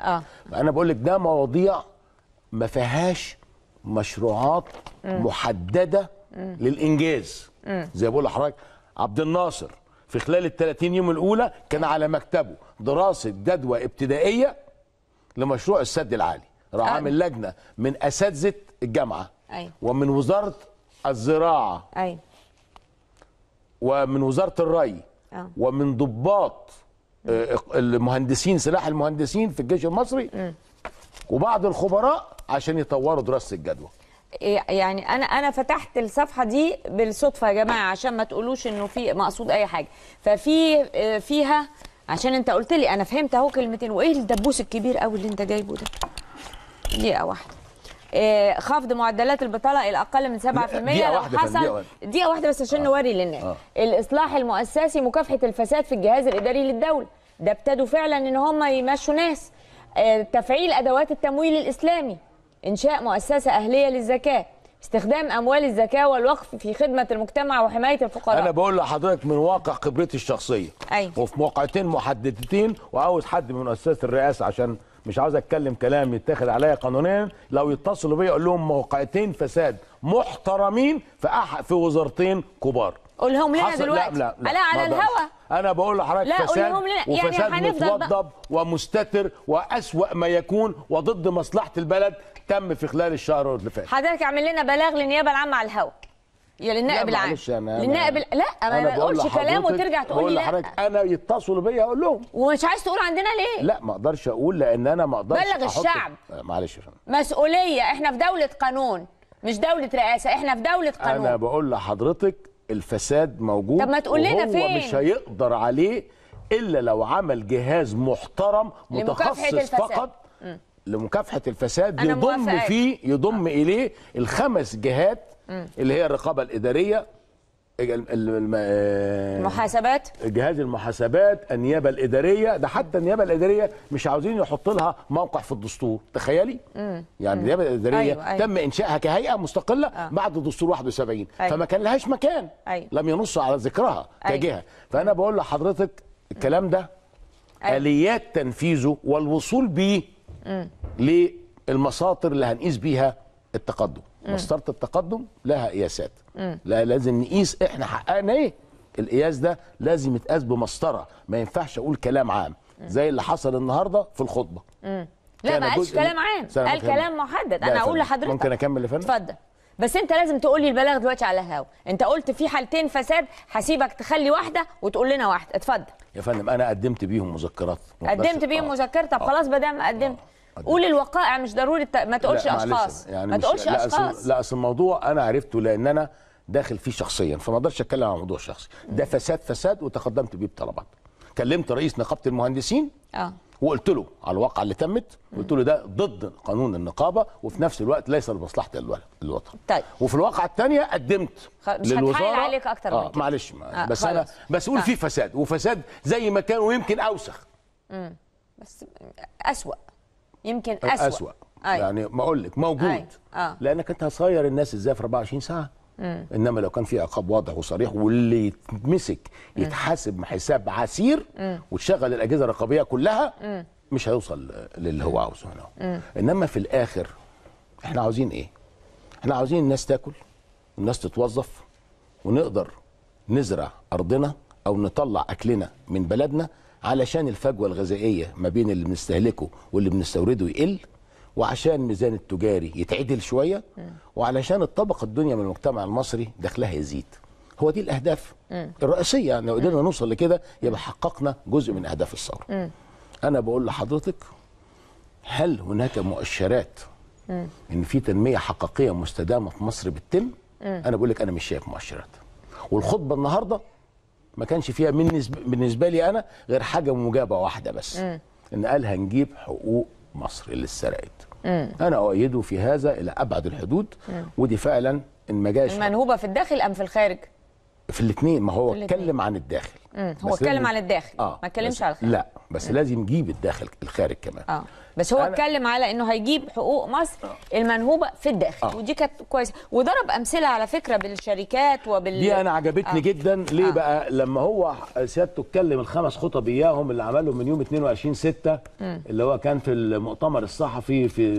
اه انا بقول لك ده مواضيع ما فيهاش مشروعات م. محدده م. للانجاز م. زي بقول لحضرتك عبد الناصر في خلال ال 30 يوم الاولى كان على مكتبه دراسه جدوى ابتدائيه لمشروع السد العالي راح آه. عامل لجنه من اساتذه الجامعه أي. ومن وزاره الزراعه أي. ومن وزاره الري أه. ومن ضباط المهندسين سلاح المهندسين في الجيش المصري وبعض الخبراء عشان يطوروا دراسه الجدوى إيه، يعني انا انا فتحت الصفحه دي بالصدفه يا جماعه عشان ما تقولوش انه في مقصود اي حاجه ففي آه، فيها عشان انت قلت لي انا فهمت اهو كلمتين وايه الدبوس الكبير قوي اللي انت جايبه ده دقيقه واحده آه، خفض معدلات البطاله الى اقل من 7% دقيقة لو حصل دقيقه واحده بس عشان آه. نوري للناس آه. الاصلاح المؤسسي مكافحه الفساد في الجهاز الاداري للدوله ده ابتدوا فعلا ان هم يمشوا ناس آه، تفعيل ادوات التمويل الاسلامي انشاء مؤسسه اهليه للزكاه استخدام اموال الزكاه والوقف في خدمه المجتمع وحمايه الفقراء انا بقول لحضرتك من واقع خبرتي الشخصيه أيوة. وفي موقعتين محددتين وعاوز حد من مؤسسه الرئاسه عشان مش عاوز اتكلم كلام يتاخد عليا قانونيا لو يتصلوا بيا اقول لهم موقعتين فساد محترمين في في وزارتين كبار قولهم لنا دلوقتي لا لا لا, على الهوا انا بقول لحضرتك لا يعني وفساد يعني متوضب ومستتر واسوا ما يكون وضد مصلحه البلد تم في خلال الشهر اللي فات حضرتك اعمل لنا بلاغ للنيابه العامه على الهوا يا للنائب العام معلش انا للنائب لا انا ما بقولش كلام وترجع تقول لي لا انا يتصلوا بيا اقول لهم ومش عايز تقول عندنا ليه؟ لا ما اقدرش اقول لان انا ما اقدرش بلغ الشعب آه، معلش يا فندم مسؤوليه احنا في دوله قانون مش دولة رئاسة احنا في دولة قانون انا بقول لحضرتك الفساد موجود طب ما تقول لنا فين هو مش هيقدر عليه الا لو عمل جهاز محترم متخصص فقط لمكافحة الفساد يضم فيه يضم آه. اليه الخمس جهات اللي هي الرقابه الاداريه آه، المحاسبات جهاز المحاسبات النيابه الاداريه ده حتى النيابه الاداريه مش عاوزين يحط لها موقع في الدستور تخيلي مم. يعني النيابه الاداريه أيوة أيوة. تم انشائها كهيئه مستقله آه. بعد دستور 71 أيوة. فما كان لهاش مكان أيوة. لم ينص على ذكرها أيوة. كجهه فانا بقول لحضرتك الكلام ده أيوة. اليات تنفيذه والوصول بيه للمساطر اللي هنقيس بيها التقدم مسطره التقدم لها قياسات لا لازم نقيس احنا حققنا ايه القياس ده لازم يتقاس بمسطره ما ينفعش اقول كلام عام زي اللي حصل النهارده في الخطبه لا ما قالش كلام عام قال كلام محدد انا اقول لحضرتك ممكن اكمل لفن اتفضل بس انت لازم تقول لي البلاغ دلوقتي على الهوا انت قلت في حالتين فساد هسيبك تخلي واحده وتقول لنا واحده اتفضل يا فندم انا قدمت بيهم مذكرات قدمت بيهم آه. مذكره طب آه. خلاص ما قدمت آه. قول الوقائع مش ضروري ما تقولش لا اشخاص يعني ما تقولش لا اشخاص لا اصل الموضوع انا عرفته لان انا داخل فيه شخصيا فما اقدرش اتكلم عن موضوع شخصي ده فساد فساد وتقدمت بيه بطلبات كلمت رئيس نقابه المهندسين اه وقلت له على الواقعه اللي تمت قلت له ده ضد قانون النقابه وفي نفس الوقت ليس لمصلحه الوطن طيب وفي الواقعه الثانيه قدمت مش للوزاره عليك اكتر آه معلش آه بس خلص. انا بسؤول آه. في فساد وفساد زي ما كان ويمكن اوسخ امم بس اسوأ يمكن اسوء طيب، اسوء أي. يعني ما اقول لك موجود أيوة. آه. لانك انت هتصير الناس ازاي في 24 ساعه مم. انما لو كان في عقاب واضح وصريح واللي يتمسك يتحاسب حساب عسير وتشغل الاجهزه الرقابيه كلها مم. مش هيوصل للي هو عاوزه هنا انما في الاخر احنا عاوزين ايه احنا عاوزين الناس تاكل والناس تتوظف ونقدر نزرع ارضنا او نطلع اكلنا من بلدنا علشان الفجوه الغذائيه ما بين اللي بنستهلكه واللي بنستورده يقل وعشان ميزان التجاري يتعدل شويه وعلشان الطبقه الدنيا من المجتمع المصري دخلها يزيد هو دي الاهداف الرئيسيه لو قدرنا نوصل لكده يبقى حققنا جزء من اهداف الثوره انا بقول لحضرتك هل هناك مؤشرات ان في تنميه حقيقيه مستدامه في مصر بتتم انا بقول لك انا مش شايف مؤشرات والخطبه النهارده ما كانش فيها بالنسبه لي انا غير حاجه مجابه واحده بس م. ان قال هنجيب حقوق مصر اللي اتسرقت انا اؤيده في هذا الى ابعد الحدود م. ودي فعلا ان ما جاش منهوبه في الداخل ام في الخارج في الاثنين ما هو اتكلم عن الداخل مم. هو اتكلم عن الداخل آه. ما اتكلمش على الخارج لا بس مم. لازم يجيب الداخل الخارج كمان اه بس هو اتكلم على انه هيجيب حقوق مصر آه. المنهوبه في الداخل آه. ودي كانت كويسه وضرب امثله على فكره بالشركات وبال دي انا عجبتني آه. جدا ليه آه. بقى لما هو سيادته اتكلم الخمس خطب اياهم اللي عملهم من يوم 22 6 مم. اللي هو كان في المؤتمر الصحفي في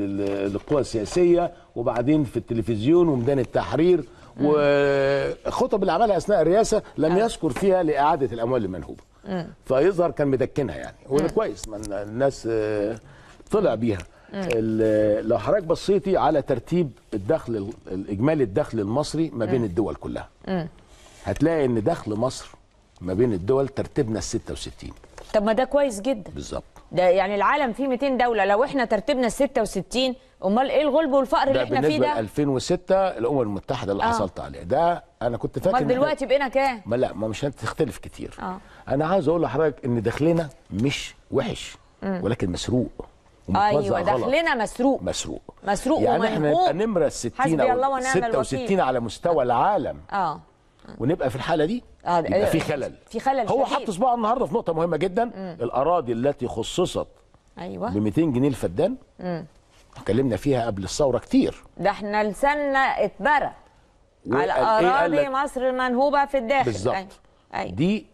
القوى السياسيه وبعدين في التلفزيون وميدان التحرير وخطب اللي عملها اثناء الرئاسه لم آه. يذكر فيها لاعاده الاموال المنهوبه فيظهر كان مدكنها يعني وده كويس الناس آه، طلع بيها لو حضرتك بصيتي على ترتيب الدخل الاجمالي الدخل المصري ما بين الدول كلها هتلاقي ان دخل مصر ما بين الدول ترتيبنا ال 66 طب ما ده كويس جدا بالظبط ده يعني العالم فيه 200 دوله لو احنا ترتيبنا 66 امال ايه الغلب والفقر اللي احنا فيه ده بالنسبه ل 2006 الامم المتحده اللي آه. حصلت عليها ده انا كنت فاكر امال دلوقتي بقينا كام ما لا ما مش هتختلف كتير آه. انا عايز اقول لحضرتك ان دخلنا مش وحش م. ولكن مسروق ايوه دخلنا مسروق مسروق مسروق يعني ومنهوب. احنا نبقى نمره 60 او 66 على مستوى العالم اه ونبقى في الحاله دي آه، يبقى آه، في خلل في خلل هو حط صباعه النهارده في نقطه مهمه جدا مم. الاراضي التي خصصت ايوه ب 200 جنيه الفدان اتكلمنا فيها قبل الثوره كتير ده احنا لساننا اتبرى على إيه اراضي مصر المنهوبه في الداخل بالظبط أيوة. أيوة. دي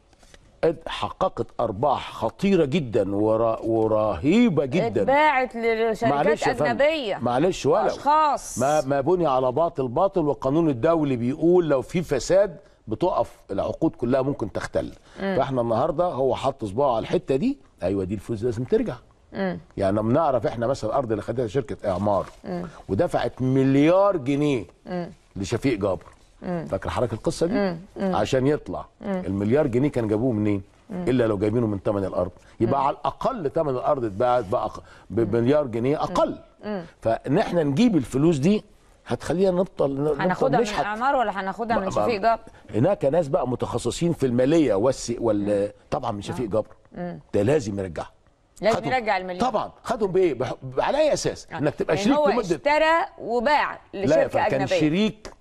حققت ارباح خطيره جدا ورا ورهيبه جدا اتباعت لشركات اجنبيه معلش ولا اشخاص ما ما بني على باطل باطل والقانون الدولي بيقول لو في فساد بتقف العقود كلها ممكن تختل م. فاحنا النهارده هو حط صباعه على الحته دي ايوه دي الفلوس لازم ترجع م. يعني بنعرف احنا مثلا الارض اللي خدتها شركه اعمار م. ودفعت مليار جنيه م. لشفيق جابر فاكر حضرتك القصه دي عشان يطلع المليار جنيه كان جابوه منين الا لو جايبينه من ثمن الارض يبقى على الاقل ثمن الارض اتباعت بقى بمليار جنيه اقل فان احنا نجيب الفلوس دي هتخلينا نبطل هناخدها من الاعمار ولا هناخدها من شفيق جبر هناك ناس بقى متخصصين في الماليه والس وال طبعا من شفيق جبر ده لازم يرجعها لازم يرجع المليون طبعا خدهم بايه على اي اساس آه. انك تبقى يعني شريك هو لمده اشترى وباع لشركه اجنبيه لا كان شريك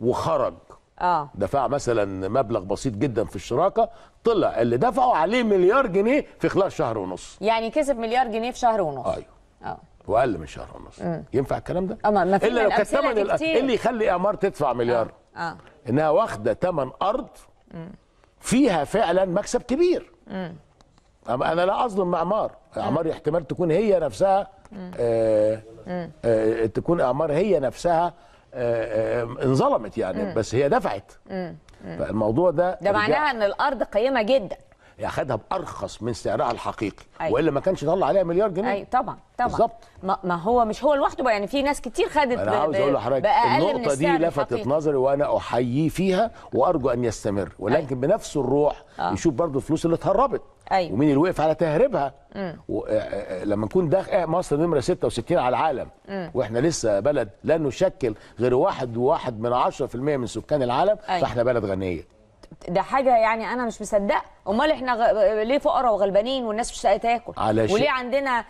وخرج اه دفع مثلا مبلغ بسيط جدا في الشراكه طلع اللي دفعوا عليه مليار جنيه في خلال شهر ونص يعني كسب مليار جنيه في شهر ونص ايوه اه واقل من شهر ونص مم. ينفع الكلام ده؟ اه ما الا لو كانت اللي يخلي امار تدفع مليار آه. آه. انها واخده ثمن ارض مم. فيها فعلا مكسب كبير مم. انا لا اظلم اعمار اعمار احتمال تكون هي نفسها آه آه تكون اعمار هي نفسها آه، آه، انظلمت يعني مم. بس هي دفعت مم. مم. فالموضوع ده ده معناها ان الارض قيمه جدا ياخدها بارخص من سعرها الحقيقي أيوة. والا ما كانش طلع عليها مليار جنيه ايوه طبعا طبعا بالظبط ما هو مش هو لوحده بقى يعني في ناس كتير خدت انا عاوز اقول لحضرتك النقطه دي لفتت الحقيقي. نظري وانا احييه فيها وارجو ان يستمر ولكن أيوة. بنفس الروح آه. يشوف برضه الفلوس اللي اتهربت أيوة. ومين اللي وقف على تهريبها آه، آه، آه، لما نكون ده مصر نمره 66 على العالم م. واحنا لسه بلد لا نشكل غير واحد وواحد من 10% من سكان العالم أيوة. فاحنا بلد غنيه ده حاجه يعني انا مش مصدق امال احنا غ... ليه فقراء وغلبانين والناس مش لاقيه تاكل علشان... وليه عندنا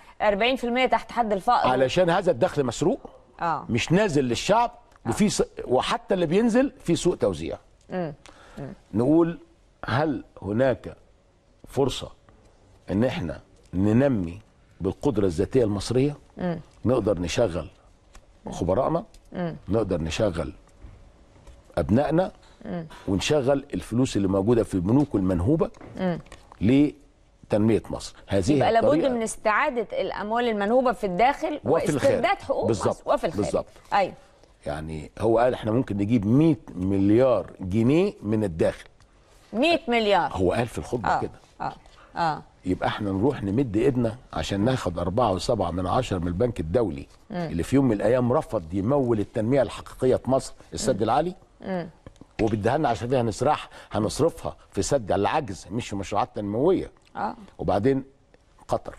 40% تحت حد الفقر علشان هذا الدخل مسروق آه. مش نازل للشعب آه. وفي س... وحتى اللي بينزل في سوء توزيع م. م. نقول هل هناك فرصه ان احنا ننمي بالقدره الذاتيه المصريه م. نقدر نشغل خبرائنا نقدر نشغل ابنائنا ونشغل الفلوس اللي موجوده في البنوك المنهوبه لتنميه مصر هذه يبقى لابد من استعاده الاموال المنهوبه في الداخل واسترداد حقوق بالزبط. مصر وفي الخارج بالظبط ايوه يعني هو قال احنا ممكن نجيب 100 مليار جنيه من الداخل 100 مليار هو قال في الخطبه آه. كده اه اه يبقى احنا نروح نمد ايدنا عشان ناخد 4.7 من 10 من البنك الدولي م. اللي في يوم من الايام رفض يمول التنميه الحقيقيه في مصر السد العالي وبيديها لنا عشان فيها نسرح هنصرفها في سد العجز مش في مشروعات تنمويه اه وبعدين قطر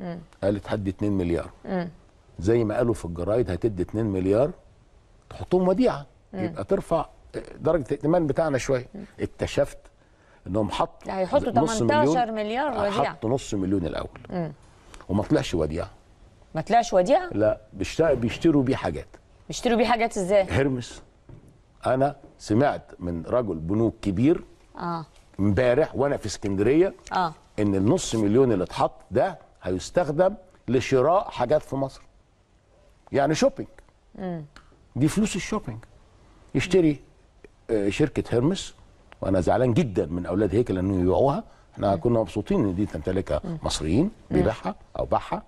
م. قالت هدي 2 مليار م. زي ما قالوا في الجرايد هتدي 2 مليار تحطهم وديعه يبقى ترفع درجه الائتمان بتاعنا شويه اكتشفت انهم حطوا هيحطوا 18 مليار وديعه حطوا نص مليون الاول مم. وما طلعش وديعه ما طلعش وديعه؟ لا بيشتروا بيه حاجات بيشتروا بيه حاجات ازاي؟ هرمس انا سمعت من رجل بنوك كبير اه امبارح وانا في اسكندريه اه ان النص مليون اللي اتحط ده هيستخدم لشراء حاجات في مصر يعني شوبينج مم. دي فلوس الشوبينج يشتري آه، شركه هرمس وانا زعلان جدا من اولاد هيكل انه يبيعوها احنا كنا مبسوطين ان دي تمتلكها مصريين بيبيعها او باعها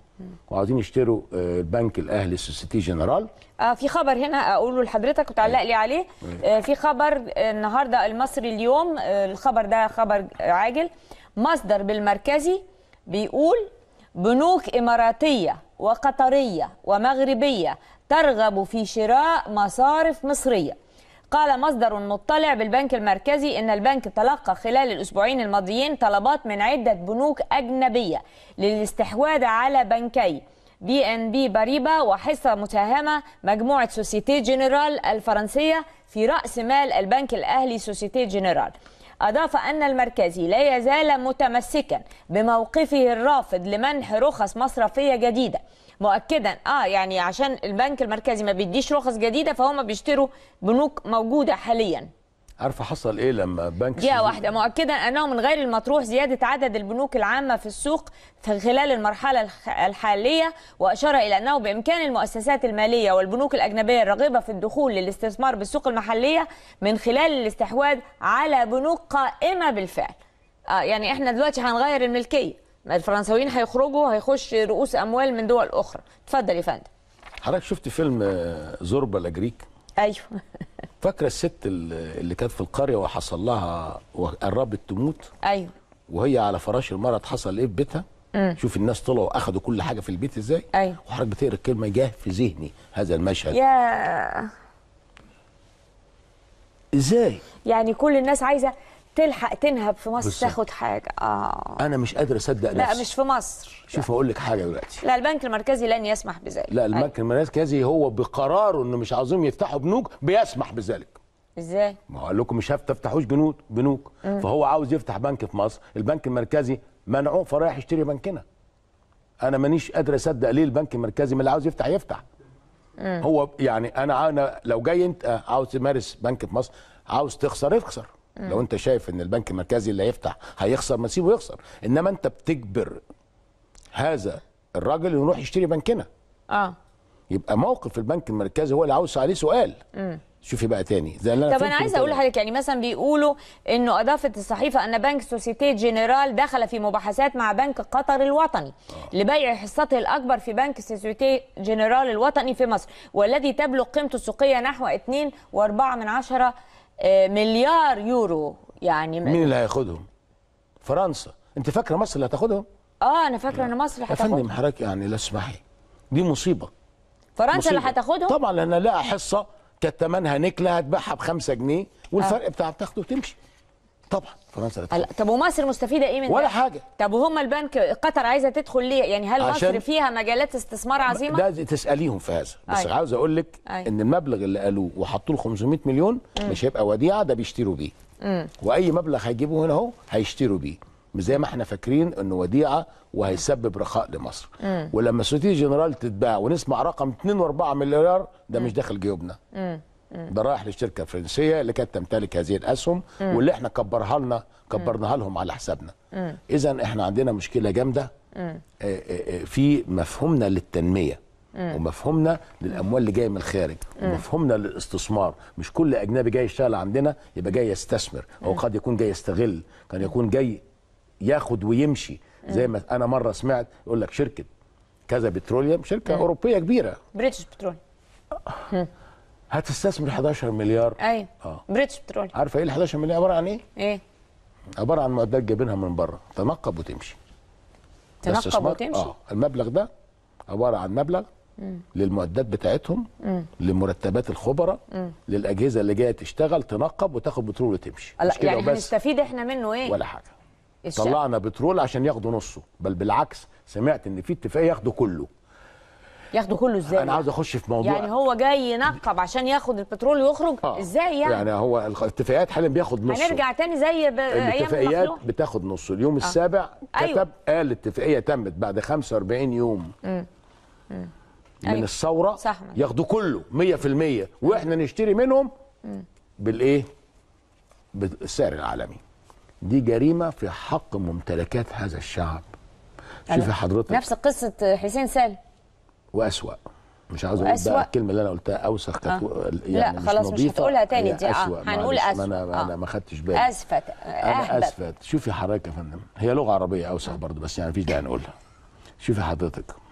وعاوزين يشتروا آه، البنك الاهلي سوسيتي جنرال آه في خبر هنا اقوله لحضرتك وتعلق إيه. لي عليه إيه. آه في خبر آه، النهارده المصري اليوم آه الخبر ده خبر عاجل مصدر بالمركزي بيقول بنوك اماراتيه وقطريه ومغربيه ترغب في شراء مصارف مصريه قال مصدر مطلع بالبنك المركزي ان البنك تلقى خلال الاسبوعين الماضيين طلبات من عده بنوك اجنبيه للاستحواذ على بنكي بي ان بي باريبا وحصه متهامه مجموعه سوسيتي جنرال الفرنسيه في راس مال البنك الاهلي سوسيتي جنرال أضاف أن المركزي لا يزال متمسكا بموقفه الرافض لمنح رخص مصرفية جديدة مؤكدا اه يعني عشان البنك المركزي ما بيديش رخص جديده فهم بيشتروا بنوك موجوده حاليا عارفه حصل ايه لما بنك دقيقه واحده مؤكدا انه من غير المطروح زياده عدد البنوك العامه في السوق في خلال المرحله الحاليه واشار الى انه بامكان المؤسسات الماليه والبنوك الاجنبيه الراغبه في الدخول للاستثمار بالسوق المحليه من خلال الاستحواذ على بنوك قائمه بالفعل آه يعني احنا دلوقتي هنغير الملكيه الفرنساويين هيخرجوا هيخش رؤوس اموال من دول اخرى اتفضل يا فندم حضرتك شفت فيلم آه، زوربا الاجريك ايوه فاكره الست اللي كانت في القريه وحصل لها وقربت تموت ايوه وهي على فراش المرض حصل ايه في بيتها مم. شوف الناس طلعوا اخذوا كل حاجه في البيت ازاي ايوه وحضرتك بتقرا الكلمه جه في ذهني هذا المشهد يا ازاي يعني كل الناس عايزه تلحق تنهب في مصر تاخد حاجه اه انا مش قادر اصدق نفسي لا مش في مصر شوف اقول لك حاجه دلوقتي لا البنك المركزي لن يسمح بذلك لا أيوة. البنك المركزي هو بقراره انه مش عاوزهم يفتحوا بنوك بيسمح بذلك ازاي ما هو قال لكم مش هتفتحوش بنوك بنوك مم. فهو عاوز يفتح بنك في مصر البنك المركزي منعوه فرايح يشتري بنكنا انا مانيش قادر اصدق ليه البنك المركزي ما اللي عاوز يفتح يفتح مم. هو يعني انا انا لو جاي انت آه، عاوز تمارس بنك في مصر عاوز تخسر اخسر لو انت شايف ان البنك المركزي اللي هيفتح هيخسر ما تسيبه يخسر انما انت بتجبر هذا الراجل يروح يشتري بنكنا اه يبقى موقف البنك المركزي هو اللي عاوز عليه سؤال مم. شوفي بقى تاني زي اللي انا طب انا عايز اقول لحضرتك يعني مثلا بيقولوا انه اضافت الصحيفه ان بنك سوسيتي جنرال دخل في مباحثات مع بنك قطر الوطني آه. لبيع حصته الاكبر في بنك سوسيتي جنرال الوطني في مصر والذي تبلغ قيمته السوقيه نحو 2.4 من عشرة آه، مليار يورو يعني مين اللي هياخدهم؟ فرنسا انت فاكره مصر اللي هتاخدهم؟ اه انا فاكره ان مصر هتاخدهم يا فندم حضرتك يعني لا اسمحي دي مصيبه فرنسا اللي هتاخدهم؟ طبعا لان لها حصه كانت ثمنها نكله هتبيعها ب 5 جنيه والفرق آه. بتاعها بتاخده وتمشي طبعا فرنسا لا طب ومصر مستفيده ايه من ولا ده؟ حاجه طب وهم البنك قطر عايزه تدخل ليه يعني هل مصر فيها مجالات استثمار عظيمه ده تساليهم في هذا بس أي. عاوز اقول لك ان المبلغ اللي قالوه وحطوا له 500 مليون م. مش هيبقى وديعه ده بيشتروا بيه واي مبلغ هيجيبوه هنا اهو هيشتروا بيه مش زي ما احنا فاكرين انه وديعه وهيسبب رخاء لمصر م. ولما سوتي جنرال تتباع ونسمع رقم 2.4 مليار ده مش داخل جيوبنا ده رايح لشركه فرنسيه اللي كانت تمتلك هذه الاسهم واللي احنا كبرها لنا كبرناها لهم على حسابنا اذا احنا عندنا مشكله جامده آه، آه، آه، في مفهومنا للتنميه ومفهومنا للاموال اللي جايه من الخارج ومفهومنا للاستثمار مش كل اجنبي جاي يشتغل عندنا يبقى جاي يستثمر هو قد يكون جاي يستغل قد يكون جاي ياخد ويمشي زي ما انا مره سمعت يقول لك شركه كذا بتروليوم شركه اوروبيه كبيره بريتش بترول هتستثمر 11 مليار ايوه اه بريتش بترول عارفه ايه ال 11 مليار عباره عن ايه؟ ايه؟ عباره عن معدات جايبينها من بره تنقب وتمشي تنقب وتمشي اه المبلغ ده عباره عن مبلغ مم. للمعدات بتاعتهم مم. لمرتبات الخبراء للاجهزه اللي جايه تشتغل تنقب وتاخد بترول وتمشي لا يعني هنستفيد احنا منه ايه؟ ولا حاجه طلعنا بترول عشان ياخدوا نصه بل بالعكس سمعت ان في اتفاقيه ياخدوا كله ياخده كله ازاي انا عاوز اخش في موضوع يعني هو جاي ينقب عشان ياخد البترول ويخرج آه. ازاي يعني يعني هو الاتفاقيات حاليا بياخد نصه هنرجع تاني زي ب... الاتفاقيات بتاخد نصه اليوم آه. السابع كتب أيوة. قال الاتفاقيه تمت بعد 45 يوم امم من أيوة. الثوره ياخدوا كله 100% واحنا نشتري منهم بالايه بالسعر العالمي دي جريمه في حق ممتلكات هذا الشعب شوفي حضرتك نفس قصه حسين سالم واسوا مش عاوز اقول بقى الكلمه اللي انا قلتها اوسخ كانت آه. يعني لا خلاص مش, مش هتقولها تاني دي اه هنقول اسوا انا آه. انا ما خدتش بالي اسفت انا اسفت شوفي حضرتك يا فندم هي لغه عربيه اوسخ برضه بس يعني مفيش داعي نقولها شوفي حضرتك